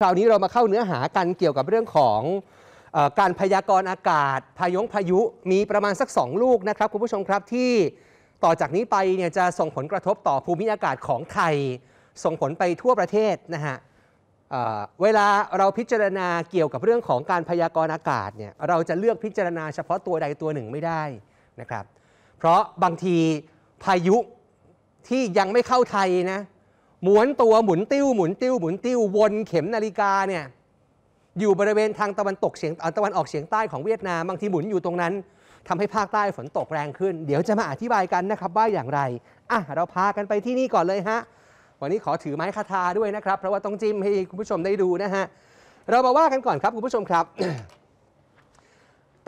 คราวนี้เรามาเข้าเนื้อหากันเกี่ยวกับเรื่องของอการพยากรณ์อากาศพายงพายุมีประมาณสัก2ลูกนะครับคุณผู้ชมครับที่ต่อจากนี้ไปเนี่ยจะส่งผลกระทบต่อภูมิอากาศของไทย ส่งผลไปทั่วประเทศนะฮะเวลาเราพิจารณาเกี่ยวกับเรื่องของการพยากรณ์อากาศเนี่ยเราจะเลือกพิจารณาเฉพาะตัวใดตัวหนึ่งไม่ได้นะครับ เพราะบางทีพายุที่ยังไม่เข้าไทยนะหมุนตัวหมุนติ้ว หมุนติ้วหมุนติ้ว วนเข็มนาฬิกาเนี่ยอยู่บริเวณทางตะวันตกเฉียงตะวันออกเฉียงใต้ของเวียดนาม บางทีหมุนอยู่ตรงนั้น ทำให้ภาคใต้ฝนตกแรงขึ้น เดี๋ยวจะมาอธิบายกันนะครับว่าอย่างไรอ่ะเราพากันไปที่นี่ ก่อนเลยฮะวันนี้ขอถือไม้คาทาด้วยนะครับเพราะว่าต้องจิ้มให้คุณผู้ชมได้ดูนะฮะเรามาว่ากันก่อนครับคุณผู้ชมครับ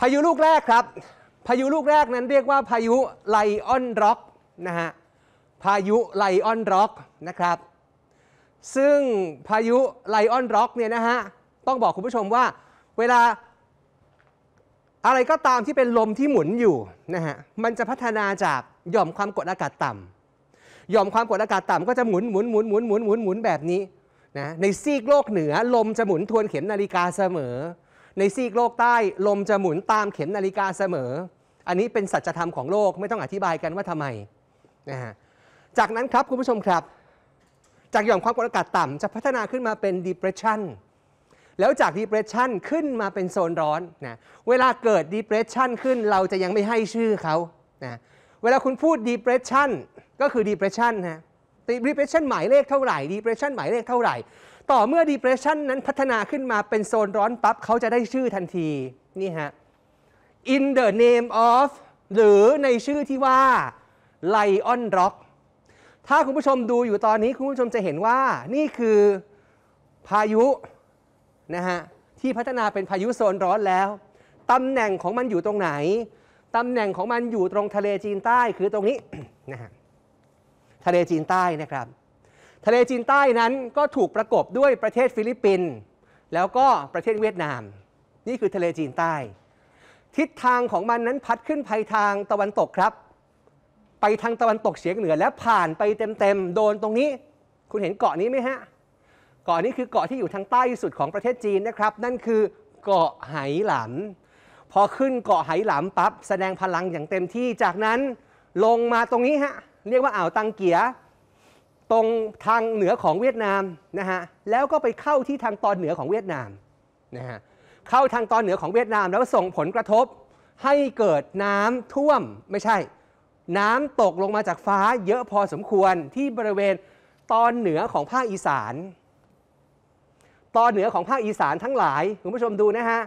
พายุลูกแรกครับพายุลูกแรกนั้นเรียกว่าพายุไลออนร็อกนะฮะพายุไลออนร็อกนะครับ ซึ่งพายุไลออนร็อกเนี่ยนะฮะ ต้องบอกคุณผู้ชมว่าเวลาอะไรก็ตามที่เป็นลมที่หมุนอยู่นะฮะ มันจะพัฒนาจากหย่อมความกดอากาศต่ำหย่อมความกดอากาศต่ำก็จะหมุนหมุน หมุน หมุน หมุน หมุนหมุนแบบนี้นะ ในซีกโลกเหนือลมจะหมุนทวนเข็มนาฬิกาเสมอ ในซีกโลกใต้ลมจะหมุนตามเข็มนาฬิกาเสมอ อันนี้เป็นสัจธรรมของโลกไม่ต้องอธิบายกันว่าทำไมนะฮะจากนั้นครับ คุณผู้ชมครับ จากหย่อมความกดอากาศต่ำจะพัฒนาขึ้นมาเป็น depression แล้วจาก depression ขึ้นมาเป็นโซนร้อนนะเวลาเกิด depression ขึ้นเราจะยังไม่ให้ชื่อเขานะเวลาคุณพูด depression ก็คือ depression ะ depression หมายเลขเท่าไหร่ depression หมายเลขเท่าไหร่ ต่อเมื่อ depression นั้นพัฒนาขึ้นมาเป็นโซนร้อนปั๊บเขาจะได้ชื่อทันทีนี่ฮะ in the name of หรือในชื่อที่ว่า lion rock ถ้าคุณผู้ชมดูอยู่ตอนนี้ คุณผู้ชมจะเห็นว่านี่คือพายุนะฮะที่พัฒนาเป็นพายุโซนร้อนแล้วตำแหน่งของมันอยู่ตรงไหน ตำแหน่งของมันอยู่ตรงทะเลจีนใต้คือตรงนี้นะฮะทะเลจีนใต้นะครับ ทะเลจีนใต้นั้นก็ถูกประกบด้วยประเทศฟิลิปปินส์แล้วก็ประเทศเวียดนาม นี่คือทะเลจีนใต้ทิศทางของมันนั้นพัดขึ้นไปทางตะวันตกครับไปทางตะวันตกเฉียงเหนือแล้วผ่านไปเต็มๆ โดนตรงนี้ คุณเห็นเกาะนี้ไหมฮะเกาะนี้คือเกาะที่อยู่ทางใต้สุดของประเทศจีนนะครับ นั่นคือเกาะไหหลำพอขึ้นเกาะไหหลำปั๊บแสดงพลังอย่างเต็มที่จากนั้นลงมาตรงนี้ฮะเรียกว่าอ่าวตังเกียตรงทางเหนือของเวียดนามนะฮะแล้วก็ไปเข้าที่ทางตอนเหนือของเวียดนามนะฮะเข้าทางตอนเหนือของเวียดนาม แล้วส่งผลกระทบให้เกิดน้ำท่วมไม่ใช่น้ำตกลงมาจากฟ้าเยอะพอสมควรที่บริเวณตอนเหนือของภาคอีสาน ตอนเหนือของภาคอีสานทั้งหลายคุณผู้ชมดูนะฮะ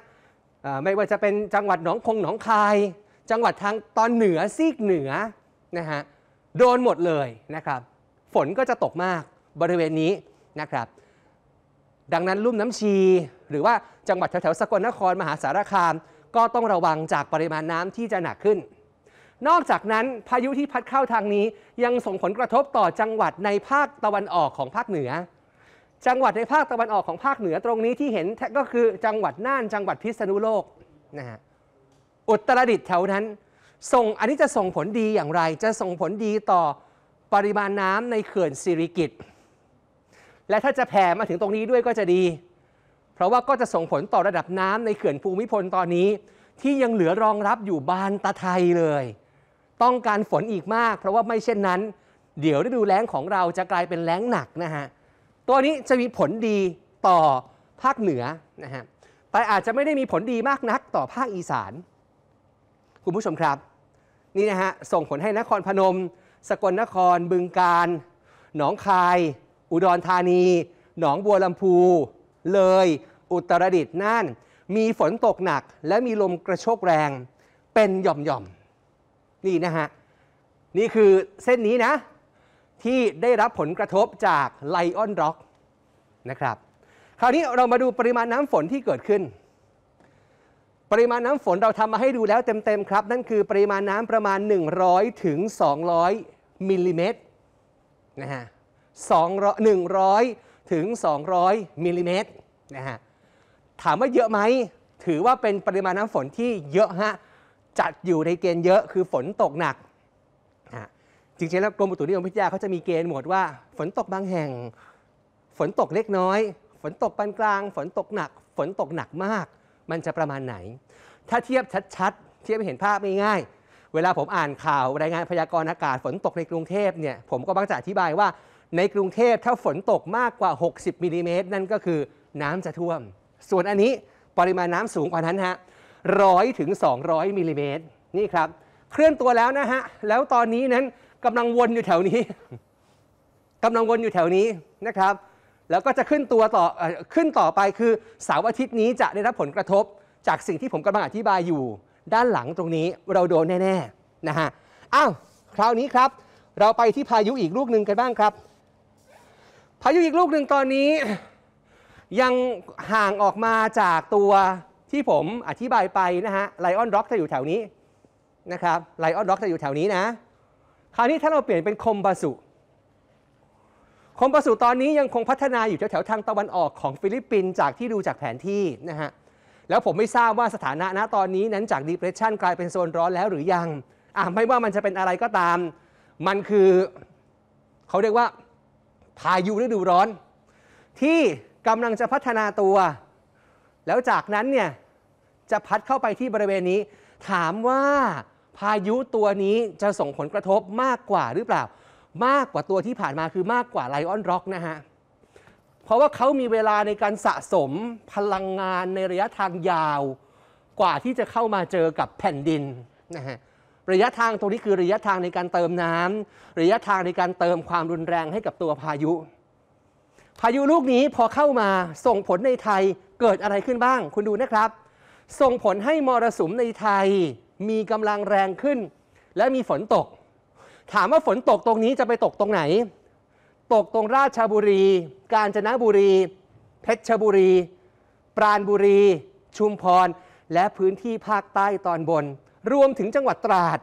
ไม่ว่าจะเป็นจังหวัดหนองคงหนองคาย จังหวัดทางตอนเหนือซีกเหนือนะฮะโดนหมดเลยนะครับฝนก็จะตกมากบริเวณนี้นะครับดังนั้นลุ่มน้ำชีหรือว่าจังหวัดแถวๆสกลนครมหาสารคามก็ต้องระวังจากปริมาณน้ำที่จะหนักขึ้นนอกจากนั้นพายุที่พัดเข้าทางนี้ยังส่งผลกระทบต่อจังหวัดในภาคตะวันออกของภาคเหนือ จังหวัดในภาคตะวันออกของภาคเหนือตรงนี้ที่เห็นก็คือจังหวัดน่านจังหวัดพิษณุโลกนะฮะอุตรดิตถ์แถวนั้น ส่งอันนี้จะส่งผลดีอย่างไร จะส่งผลดีต่อปริมาณน้ำในเขื่อนสิริกิตและถ้าจะแผ่มาถึงตรงนี้ด้วยก็จะดี เพราะว่าก็จะส่งผลต่อระดับน้ำ ในเขื่อนภูมิพลตอนนี้ ที่ยังเหลือรองรับอยู่บานตะไทยเลยต้องการฝนอีกมากเพราะว่าไม่เช่นนั้น เดี๋ยวฤดูแล้งของเราจะกลายเป็นแล้งหนักนะฮะตัวนี้จะมีผลดีต่อภาคเหนือนะฮะแต่อาจจะไม่ได้มีผลดีมากนักต่อภาคอีสาน คุณผู้ชมครับ นี่นะฮะส่งผลให้นครพนม สกลนครบึงกาฬหนองคาย อุดรธานี หนองบัวลำพูเลย อุตรดิตถ์น่านมีฝนตกหนักและมีลมกระโชกแรงเป็นหย่อมๆนี่นะฮะ นี่คือเส้นนี้นะ ที่ได้รับผลกระทบจากไลออนร็อกนะครับคราวนี้เรามาดูปริมาณน้ำฝนที่เกิดขึ้น ปริมาณน้ำฝนเราทำมาให้ดูแล้วเต็มๆครับ นั่นคือปริมาณน้ำประมาณ 100ถึง200มิลลิเมตรนะฮะ100ถึง200มิลลิเมตรนะฮะถามว่าเยอะไหม ถือว่าเป็นปริมาณน้ำฝนที่เยอะฮะจัดอยู่ในเกณฑ์เยอะคือฝนตกหนัก จริงๆแล้วกรมอุตุนิยมวิทยาเขาจะมีเกณฑ์หมดว่า ฝนตกบางแห่ง ฝนตกเล็กน้อย ฝนตกปานกลาง ฝนตกหนัก ฝนตกหนักมาก มันจะประมาณไหน ถ้าเทียบชัดๆ เทียบให้เห็นภาพง่ายๆเวลาผมอ่านข่าวรายงานพยากรณ์อากาศฝนตกในกรุงเทพเนี่ยผมก็บังจะอธิบายว่าในกรุงเทพถ้าฝนตกมากกว่า60มิลิเมตรนั่นก็คือน้ำจะท่วม ส่วนอันนี้ปริมาณน้ำสูงกว่านั้นฮะ100ถึง200มิลิเมตรนี่ครับ เคลื่อนตัวแล้วนะฮะ แล้วตอนนี้นั้นกำลังวนอยู่แถวนี้กำลังวนอยู่แถวนี้นะครับ แล้วก็จะขึ้นตัวต่อขึ้นต่อไปคือเสาร์อาทิตย์นี้จะได้รับผลกระทบ จากสิ่งที่ผมกำลังอธิบายอยู่ ด้านหลังตรงนี้ เราโดนแน่ๆนะฮะอ้าวคราวนี้ครับ เราไปที่พายุอีกลูกหนึ่งกันบ้างครับ พายุอีกลูกหนึ่งตอนนี้ ยังห่างออกมาจากตัวที่ผมอธิบายไปนะฮะไลออนร็อกจะอยู่แถวนี้นะครับไลออนร็อกจะอยู่แถวนี้นะคราวนี้ถ้าเราเปลี่ยนเป็นคมบาสุคมบาสุตอนนี้ยังคงพัฒนาอยู่แถวๆทางตะวันออกของฟิลิปปินส์จากที่ดูจากแผนที่นะฮะแล้วผมไม่ทราบว่าสถานะณตอนนี้นั้นจากดิเพรสชันกลายเป็นโซนร้อนแล้วหรือยังอ่าไม่ว่ามันจะเป็นอะไรก็ตาม มันคือเขาเรียกว่าพายุฤดูร้อน ที่กำลังจะพัฒนาตัว แล้วจากนั้นเนี่ยจะพัดเข้าไปที่บริเวณนี้ ถามว่าพายุตัวนี้จะส่งผลกระทบมากกว่าหรือเปล่า มากกว่าตัวที่ผ่านมาคือมากกว่าไลออนร็อกนะฮะเพราะว่าเขามีเวลาในการสะสมพลังงานในระยะทางยาว กว่าที่จะเข้ามาเจอกับแผ่นดินนะฮะระยะทางตรงนี้คือระยะทางในการเติมน้ำ ระยะทางในการเติมความรุนแรงให้กับตัวพายุ พายุลูกนี้พอเข้ามาส่งผลในไทยเกิดอะไรขึ้นบ้างคุณดูนะครับส่งผลให้มรสุมในไทย มีกำลังแรงขึ้น และมีฝนตก ถามว่าฝนตกตรงนี้จะไปตกตรงไหน ตกตรงราชบุรี กาญจนบุรี เพชรบุรี ปราณบุรี ชุมพร และพื้นที่ภาคใต้ตอนบน รวมถึงจังหวัดตราด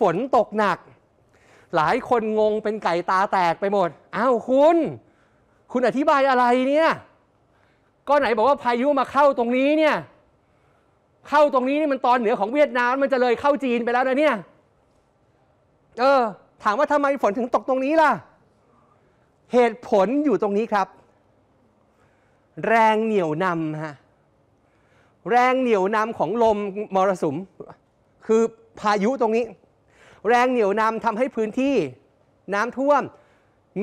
ฝนตกหนัก หลายคนงงเป็นไก่ตาแตกไปหมดอ้าวคุณ คุณอธิบายอะไรเนี่ย ก็ไหนบอกว่าพายุมาเข้าตรงนี้เนี่ยเข้าตรงนี้นี่มันตอนเหนือของเวียดนามมันจะเลยเข้าจีนไปแล้วนะเนี่ย เออถามว่าทำไมฝนถึงตกตรงนี้ล่ะ เหตุผลอยู่ตรงนี้ครับ แรงเหนี่ยวนำฮะแรงเหนี่ยวนำของลมมรสุม คือพายุตรงนี้ แรงเหนี่ยวนำทำให้พื้นที่ น้ำท่วม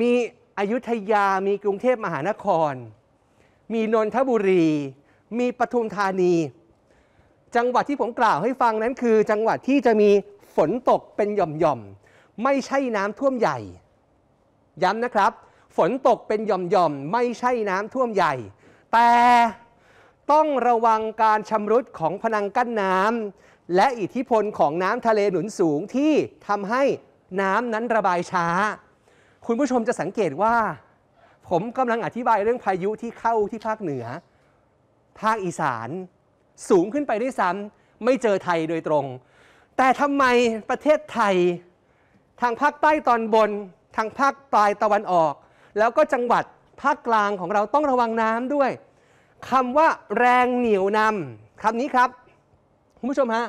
มีอยุธยามีกรุงเทพมหานคร มีนนทบุรี มีปทุมธานีจังหวัดที่ผมกล่าวให้ฟังนั้นคือ จังหวัดที่จะมีฝนตกเป็นหย่อมๆไม่ใช่น้ำท่วมใหญ่ ย้ำนะครับ ฝนตกเป็นหย่อมๆไม่ใช่น้ำท่วมใหญ่ แต่ต้องระวังการชำรุดของพนังกั้นน้ำ และอิทธิพลของน้ำทะเลหนุนสูงที่ทำให้น้ำนั้นระบายช้า คุณผู้ชมจะสังเกตว่า ผมกำลังอธิบายเรื่องพายุที่เข้าที่ภาคเหนือภาคอีสานสูงขึ้นไปด้วยซ้ำไม่เจอไทยโดยตรง แต่ทำไมประเทศไทย ทางภาคใต้ตอนบน ทางภาคปลายตะวันออก แล้วก็จังหวัด ภาคกลางของเราต้องระวังน้ำด้วยคำว่าแรงเหนียวนำคำนี้ครับคุณผู้ชมฮะ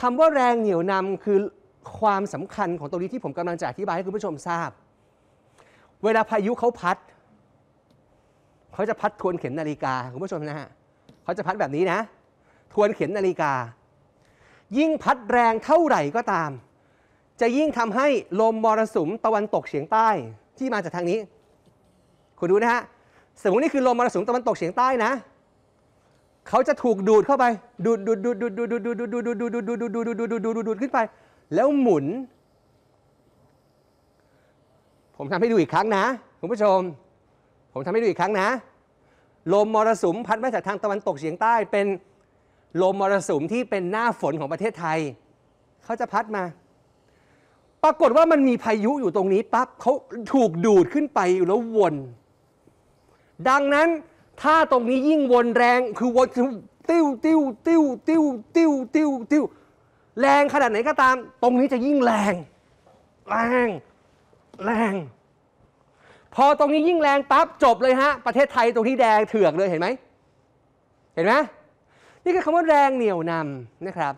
คำว่าแรงเหนียวนำคือความสำคัญของตรงนี้ที่ผมกำลังจะอธิบายให้คุณผู้ชมทราบ เวลาพายุเขาพัดเขาจะพัดทวนเข็มนาฬิกาคุณผู้ชมนะฮะเขาจะพัดแบบนี้นะทวนเข็มนาฬิกา ยิ่งพัดแรงเท่าไหร่ก็ตาม จะยิ่งทำให้ลมมรสุมตะวันตกเฉียงใต้ที่มาจากทางนี้ คุณดูนะฮะสมมตินี่คือลมมรสุมตะวันตกเฉียงใต้นะ เขาจะถูกดูดเข้าไปดูดดูดดูดดูดดูดดูดดูดดูดดูดดูดดูดดูดดูดดูดดูดดูดดูดดขึ้นไป แล้วหมุน ผมทดูให้ดูอีกครั้งนะคุณผู้ชม ผมทดูให้ดูอีกครั้งนะ ลมมรสุมพัดมาจากทางตะวันตกเฉียงใต้เป็นลมมรสุมที่เป็นหน้าฝนของประเทศไทยเขาจะพัดมา ปรากฏว่ามันมีพายุอยู่ตรงนี้ปั๊บเขาถูกดูดขึ้นไปแล้ววน ดังนั้นถ้าตรงนี้ยิ่งวนแรง คือวนติ้วติ้ว ติ้ว ติ้ว ติ้ว ติ้ว ติ้ว แรงขนาดไหนก็ตาม ตรงนี้จะยิ่งแรง แรง แรง พอตรงนี้ยิ่งแรงปั๊บจบเลยฮะ ประเทศไทยตรงที่แดงเถือกเลย เห็นไหม เห็นไหมนี่คือคำว่าแรงเหนี่ยวนำนะครับ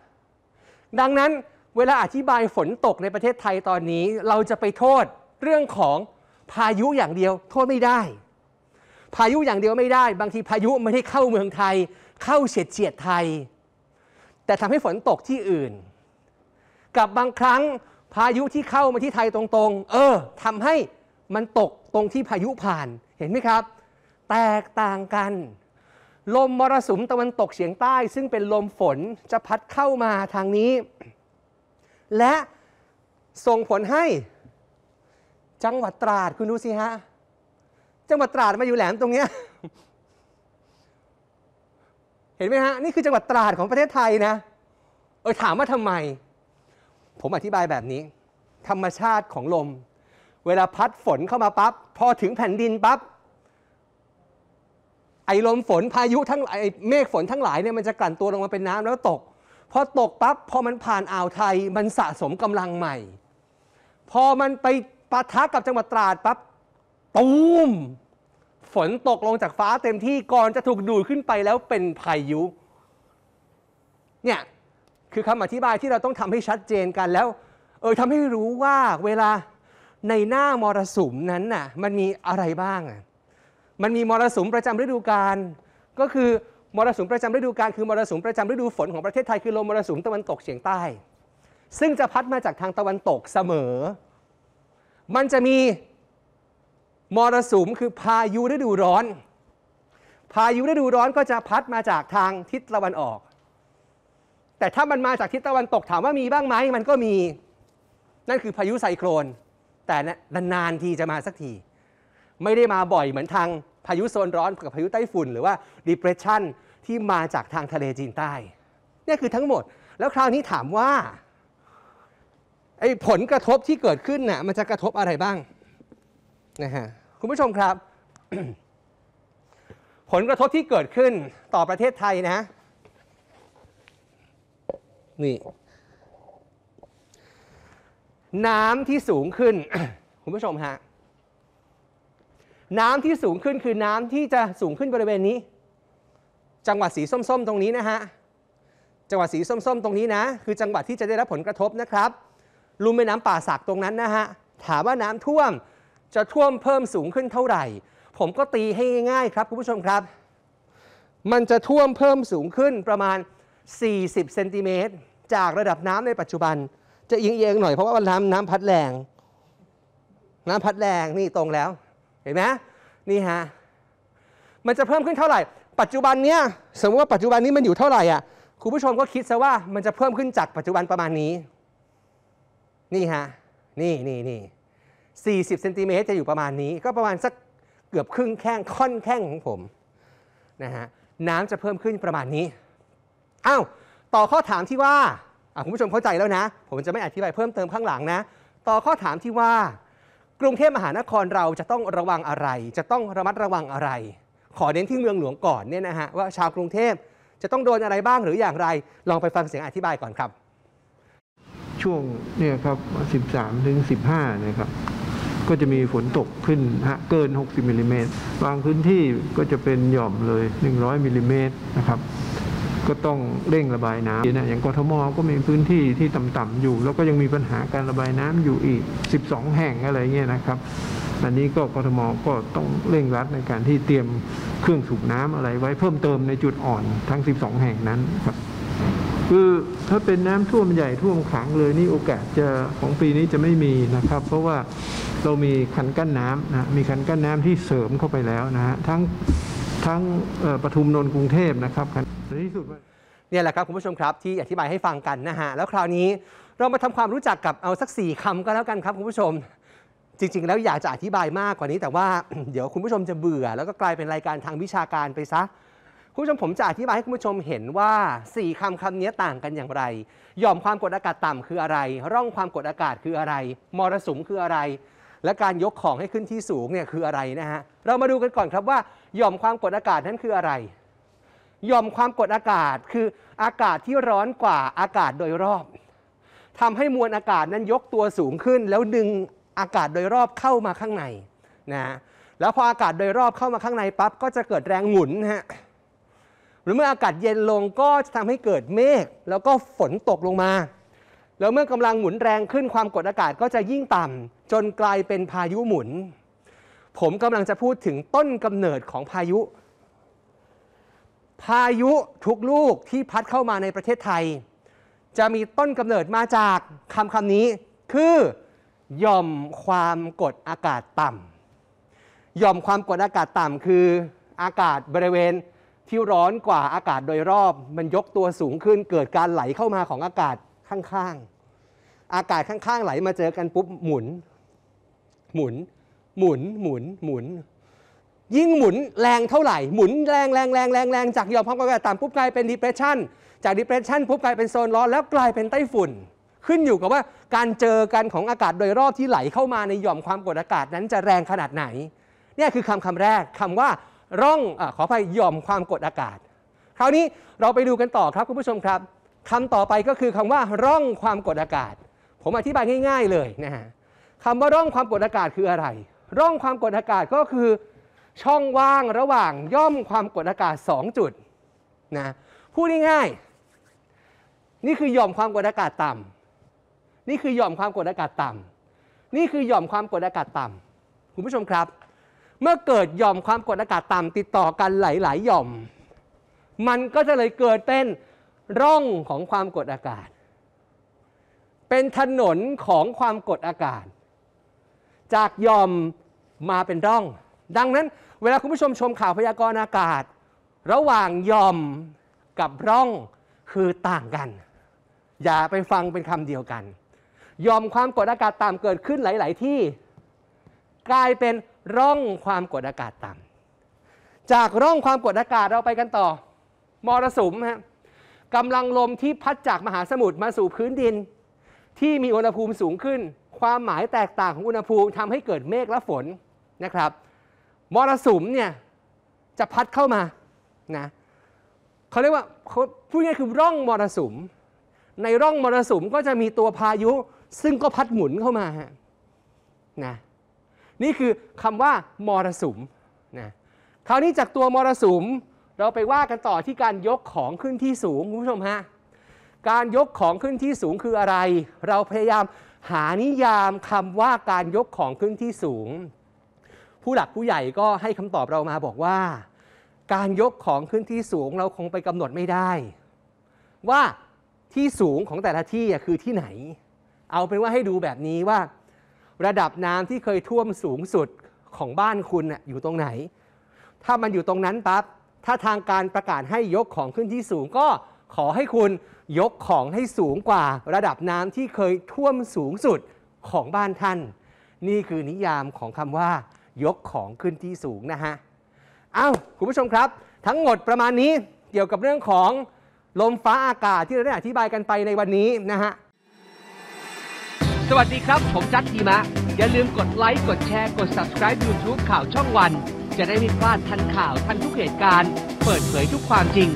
ดังนั้นเวลาอธิบายฝนตกในประเทศไทยตอนนี้ เราจะไปโทษเรื่องของพายุอย่างเดียว โทษไม่ได้ พายุอย่างเดียวไม่ได้ บางทีพายุไม่ได้เข้าเมืองไทยเข้าเฉียดเฉียดไทย แต่ทำให้ฝนตกที่อื่น กับบางครั้งพายุที่เข้ามาที่ไทยตรง ๆ เออทำให้มันตกตรงที่พายุผ่านเห็นไหมครับ แตกต่างกันลมมรสุมตะวันตกเฉียงใต้ ซึ่งเป็นลมฝนจะพัดเข้ามาทางนี้ และส่งผลให้จังหวัดตราดคุณดูสิฮะ จังหวัดตราดมาอยู่แหลมตรงเนี้ยเห็นไหมฮะ นี่คือจังหวัดตราดของประเทศไทยนะ เออถามว่าทำไม ผมอธิบายแบบนี้ ธรรมชาติของลม เวลาพัดฝนเข้ามาปับ๊บพอถึงแผ่นดินปับ๊บไอ้ลมฝนพายุทั้งไอ้เมฆฝนทั้งหลายเนี่ยมันจะกลั่นตัวลงมาเป็นน้ำแล้วตก พอตกปั๊บพอมันผ่านอ่าวไทยมันสะสมกำลังใหม่ พอมันไปปะทะกับจังหวัดตราดปั๊บตูมฝนตกลงจากฟ้าเต็มที่ก่อนจะถูกดูดขึ้นไปแล้วเป็นพายุ เนี่ย คือคำอธิบายที่เราต้องทำให้ชัดเจนกันแล้วเออทำให้รู้ว่าเวลาในหน้ามรสุมนั้นน่ะมันมีอะไรบ้างอ่ะมันมีมรสุมประจำฤดูกาลก็คือ มรสุมประจำฤดูกาลคือมรสุมประจำฤดูฝน ของประเทศไทย คือ ลมมรสุมตะวันตกเฉียงใต้ ซึ่งจะพัดมาจากทางตะวันตกเสมอ มันจะมีมรสุมคือพายุฤดูร้อน พายุฤดูร้อนก็จะพัดมาจากทางทิศตะวันออก แต่ถ้ามันมาจากทิศตะวันตกถามว่ามีบ้างไหมมันก็มีนั่นคือพายุไซโคลนแต่นานๆทีจะมาสักทีไม่ได้มาบ่อยเหมือนทางพายุโซนร้อนกับพายุไต้ฝุ่นหรือว่า depression ที่มาจากทางทะเลจีนใต้นี่คือทั้งหมด แล้วคราวนี้ถามว่าไอ้ผลกระทบที่เกิดขึ้นน่ะมันจะกระทบอะไรบ้างนะฮะคุณผู้ชมครับ ผลกระทบที่เกิดขึ้นต่อประเทศไทยนะนี่น้ำที่สูงขึ้น คุณผู้ชมฮะน้ำที่สูงขึ้นคือน้ำที่จะสูงขึ้นบริเวณนี้ จังหวัดสีส้มๆตรงนี้นะฮะจังหวัดสีส้มๆตรงนี้นะ คือจังหวัดที่จะได้รับผลกระทบนะครับ ลุ่มแม่น้ำป่าสักตรงนั้นนะฮะถามว่าน้ำท่วมจะท่วมเพิ่มสูงขึ้นเท่าไหร่ ผมก็ตีให้ง่าย ๆ ครับคุณผู้ชมครับ มันจะท่วมเพิ่มสูงขึ้นประมาณ 40เซนติเมตรจากระดับน้ำในปัจจุบัน จะเอียงๆหน่อยเพราะว่าน้ำน้ำพัดแรงน้ำพัดแรงนี่ตรงแล้วเห็นไหมนี่ฮะมันจะเพิ่มขึ้นเท่าไหร่ ปัจจุบันเนี้ยสมมติว่าปัจจุบันนี้มันอยู่เท่าไหร่อ่ะคุณผู้ชมก็คิดซะว่ามันจะเพิ่มขึ้นจากปัจจุบันประมาณนี้ นี่ฮะนี่นี่นี่สี่สิบเซนติเมตรจะอยู่ประมาณนี้ ก็ประมาณสักเกือบครึ่งแข้งค่อนแข้งของผมนะฮะน้ำจะเพิ่มขึ้นประมาณนี้อ้าวต่อข้อถามที่ว่าคุณผู้ชมเข้าใจแล้วนะ ผมจะไม่อธิบายเพิ่มเติมข้างหลังนะต่อข้อถามที่ว่ากรุงเทพมหานครเราจะต้องระวังอะไร จะต้องระมัดระวังอะไร ขอเน้นที่เมืองหลวงก่อนเนี่ยนะฮะว่าชาวกรุงเทพจะต้องโดนอะไรบ้างหรืออย่างไรลองไปฟังเสียงอธิบายก่อนครับ ช่วงเนี่ยครับ 13ถึง15 นะครับ ก็จะมีฝนตกขึ้นฮะเกิน 60มิลิเมตรบางพื้นที่ก็จะเป็นหย่อมเลย 100มิลิเมตรนะครับก็ต้องเร่งระบายน้ำนะอย่างกทมก็มีพื้นที่ที่ต่ำๆอยู่ แล้วก็ยังมีปัญหาการระบายน้ำอยู่อีก 12 แห่งอะไรเงี้ยนะครับอันนี้ก็กทมก็ต้องเร่งรัดในการที่เตรียมเครื่องสูบน้ำอะไรไว้เพิ่มเติมในจุดอ่อนทั้ง 12 แห่งนั้นครับคือถ้าเป็นน้ำท่วมใหญ่ท่วมขังเลยนี่โอกาสจะของปีนี้จะไม่มีนะครับ เพราะว่าเรามีคันกั้นน้ำนะมีคันกั้นน้ำที่เสริมเข้าไปแล้วนะฮะทั้งทั้งปทุมนนท์กรุงเทพนะครับในที่สุดเนี่ยแหละครับคุณผู้ชมครับที่อธิบายให้ฟังกันนะฮะแล้วคราวนี้เรามาทำความรู้จักกับเอาสักสี่คำก็แล้วกันครับคุณผู้ชมจริงๆแล้วอยากจะอธิบายมากกว่านี้ แต่ว่าเดี๋ยวคุณผู้ชมจะเบื่อแล้วก็กลายเป็นรายการทางวิชาการไปซะคุณผู้ชมผมจะอธิบายให้คุณผู้ชมเห็นว่า 4คำคำนี้ต่างกันอย่างไรหย่อมความกดอากาศต่ำคืออะไร ร่องความกดอากาศคืออะไรมรสุมคืออะไร และการยกของให้ขึ้นที่สูงเนี่ยคืออะไรนะฮะเรามาดูกันก่อนครับว่าหย่อมความกดอากาศนั้นคืออะไรยอมความกดอากาศคืออากาศที่ร้อนกว่าอากาศโดยรอบ ทำให้มวลอากาศนั้นยกตัวสูงขึ้น แล้วดึงอากาศโดยรอบเข้ามาข้างในนะแล้วพออากาศโดยรอบเข้ามาข้างในปั๊บก็จะเกิดแรงหมุนฮะหรือเมื่ออากาศเย็นลงก็จะทำให้เกิดเมฆแล้วก็ฝนตกลงมาแล้วเมื่อกำลังหมุนแรงขึ้นความกดอากาศก็จะยิ่งต่ำ จนกลายเป็นพายุหมุน ผมกำลังจะพูดถึงต้นกำเนิดของพายุพายุทุกลูกที่พัดเข้ามาในประเทศไทย จะมีต้นกำเนิดมาจากคำคำนี้ คือย่อมความกดอากาศต่ำย่อมความกดอากาศต่ำคือ อากาศบริเวณที่ร้อนกว่าอากาศโดยรอบ มันยกตัวสูงขึ้นเกิดการไหลเข้ามาของอากาศข้างๆ อากาศข้างๆไหลมาเจอกันปุ๊บหมุน หมุน หมุนหมุนหมุนยิ่งหมุนแรงเท่าไหร่หมุนแรงแรงแรงแรงแรงจากยอมความกดอากาศต่ำปุ๊บกลายเป็น depression จาก depression ปุ๊บกลายเป็นโซนร้อนแล้วกลายเป็นไต้ฝุ่น ขึ้นอยู่กับว่าการเจอกันของอากาศโดยรอบที่ไหลเข้ามาในหย่อมความกดอากาศนั้นจะแรงขนาดไหนนี่คือคำคำแรกคำว่าร่องอขออภัยหย่อมความกดอากาศ คราวนี้เราไปดูกันต่อครับคุณผู้ชมครับคำต่อไปก็คือคำว่าร่องความกดอากาศ ผมอธิบายง่ายๆเลยนะฮะคำว่าร่องความกดอากาศคืออะไร ร่องความกดอากาศก็คือช่องว่างระหว่างย่อมความกดอากาศ 2 จุดนะพูดง่ายๆ นี่คือหย่อมความกดอากาศต่ำ นี่คือหย่อมความกดอากาศต่ำ นี่คือหย่อมความกดอากาศต่ำคุณผู้ชมครับ เมื่อเกิดหย่อมความกดอากาศต่ำ ติดต่อกันหลายๆหย่อม มันก็จะเลยเกิดเป็นร่องของความกดอากาศ เป็นถนนของความกดอากาศ จากหย่อมมาเป็นร่องดังนั้นเวลาคุณผู้ชมชมข่าวพยากรณ์อากาศ ระหว่างยอมกับร่อง คือต่างกัน อย่าไปฟังเป็นคำเดียวกัน ยอมความกดอากาศต่ำเกิดขึ้นหลาย ๆ ที่ กลายเป็นร่องความกดอากาศต่ำจากร่องความกดอากาศเราไปกันต่อ มรสุมฮะกำลังลมที่พัดจากมหาสมุทรมาสู่พื้นดิน ที่มีอุณหภูมิสูงขึ้น ความหมายแตกต่างของอุณหภูมิทำให้เกิดเมฆและฝนนะครับมรสุมเนี่ยจะพัดเข้ามานะเขาเรียกว่าพูดง่ายคือร่องมรสุมในร่องมรสุมก็จะมีตัวพายุ ซึ่งก็พัดหมุนเข้ามาฮะนะนี่คือคำว่า มรสุมนะคราวนี้จากตัวมรสุมเราไปว่ากันต่อที่การยกของขึ้นที่สูงคุณผู้ชมฮะการยกของขึ้นที่สูงคืออะไร เราพยายามหานิยามคำว่าการยกของขึ้นที่สูงผู้หลักผู้ใหญ่ก็ให้คำตอบเรามาบอกว่า การยกของขึ้นที่สูงเราคงไปกำหนดไม่ได้ ว่าที่สูงของแต่ละที่คือที่ไหน เอาเป็นว่าให้ดูแบบนี้ว่า ระดับน้ำที่เคยท่วมสูงสุดของบ้านคุณอยู่ตรงไหน ถ้ามันอยู่ตรงนั้นปั๊บถ้าทางการประกาศให้ยกของขึ้นที่สูงก็ขอให้คุณยกของให้สูงกว่า ระดับน้ำที่เคยท่วมสูงสุดของบ้านท่าน นี่คือนิยามของคำว่ายกของขึ้นที่สูงนะฮะ เอ้า คุณผู้ชมครับ ทั้งหมดประมาณนี้เกี่ยวกับเรื่องของลมฟ้าอากาศที่เราได้อธิบายกันไปในวันนี้นะฮะ สวัสดีครับ ผมจัดทีมะ อย่าลืมกดไลค์กดแชร์กด subscribe YouTube ข่าวช่องวัน จะได้ไม่พลาดทันข่าวทันทุกเหตุการณ์เปิดเผยทุกความจริง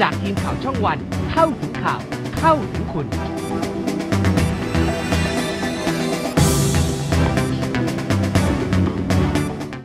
จากทีมข่าวช่องวัน เข้าถึงข่าวเข้าถึงคุณ